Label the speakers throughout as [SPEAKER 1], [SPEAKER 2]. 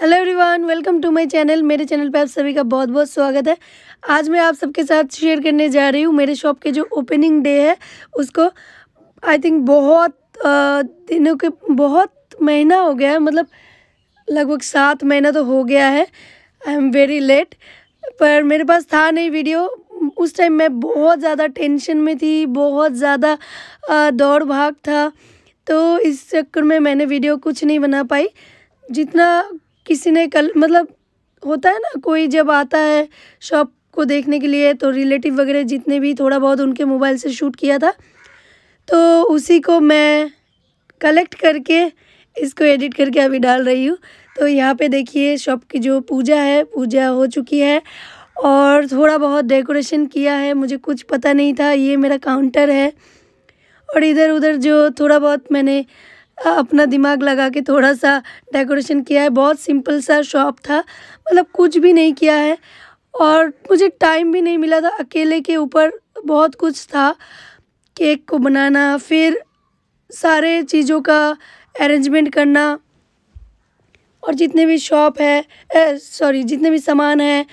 [SPEAKER 1] hello everyone welcome to my channel मेरे channel पे आप सभी का बहुत बहुत स्वागत है आज मैं आप सबके साथ शेयर करने जा रही हूँ मेरे शॉप के जो ओपनिंग डे है उसको आई थिंक बहुत दिनों के बहुत महीना हो गया है मतलब लगभग सात महीना तो हो गया है आई एम वेरी लेट पर मेरे पास था नहीं वीडियो उस टाइम मैं बहुत ज़्यादा टेंशन में थी बहुत ज़्यादा दौड़ भाग था तो इस चक्कर में मैंने वीडियो कुछ नहीं बना पाई जितना किसी ने कल मतलब होता है ना कोई जब आता है शॉप को देखने के लिए तो रिलेटिव वगैरह जितने भी थोड़ा बहुत उनके मोबाइल से शूट किया था तो उसी को मैं कलेक्ट करके इसको एडिट करके अभी डाल रही हूँ तो यहाँ पे देखिए शॉप की जो पूजा है पूजा हो चुकी है और थोड़ा बहुत डेकोरेशन किया है मुझे कुछ पता नहीं था ये मेरा काउंटर है और इधर उधर जो थोड़ा बहुत मैंने अपना दिमाग लगा के थोड़ा सा डेकोरेशन किया है बहुत सिंपल सा शॉप था मतलब कुछ भी नहीं किया है और मुझे टाइम भी नहीं मिला था अकेले के ऊपर बहुत कुछ था केक को बनाना फिर सारे चीज़ों का अरेंजमेंट करना और जितने भी शॉप है सॉरी जितने भी सामान है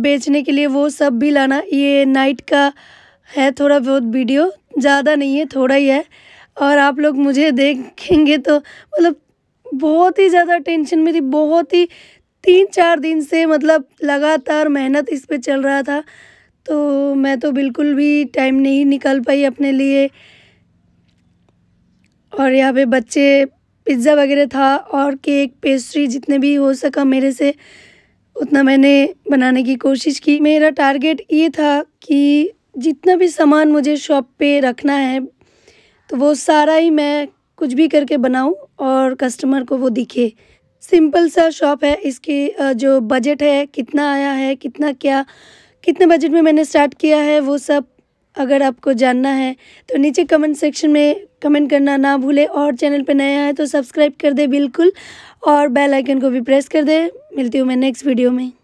[SPEAKER 1] बेचने के लिए वो सब भी लाना ये नाइट का है थोड़ा बहुत वीडियो ज़्यादा नहीं है थोड़ा ही है और आप लोग मुझे देखेंगे तो मतलब बहुत ही ज़्यादा टेंशन में थी बहुत ही तीन चार दिन से मतलब लगातार मेहनत इस पर चल रहा था तो मैं तो बिल्कुल भी टाइम नहीं निकल पाई अपने लिए और यहाँ पे बच्चे पिज़्ज़ा वगैरह था और केक पेस्ट्री जितने भी हो सका मेरे से उतना मैंने बनाने की कोशिश की मेरा टारगेट ये था कि जितना भी सामान मुझे शॉप पे रखना है तो वो सारा ही मैं कुछ भी करके बनाऊँ और कस्टमर को वो दिखे सिंपल सा शॉप है इसकी जो बजट है कितना आया है कितना क्या कितने बजट में मैंने स्टार्ट किया है वो सब अगर आपको जानना है तो नीचे कमेंट सेक्शन में कमेंट करना ना भूले और चैनल पर नया है तो सब्सक्राइब कर दे बिल्कुल और बेल आइकन को भी प्रेस कर दे मिलती हूँ मैं नेक्स्ट वीडियो में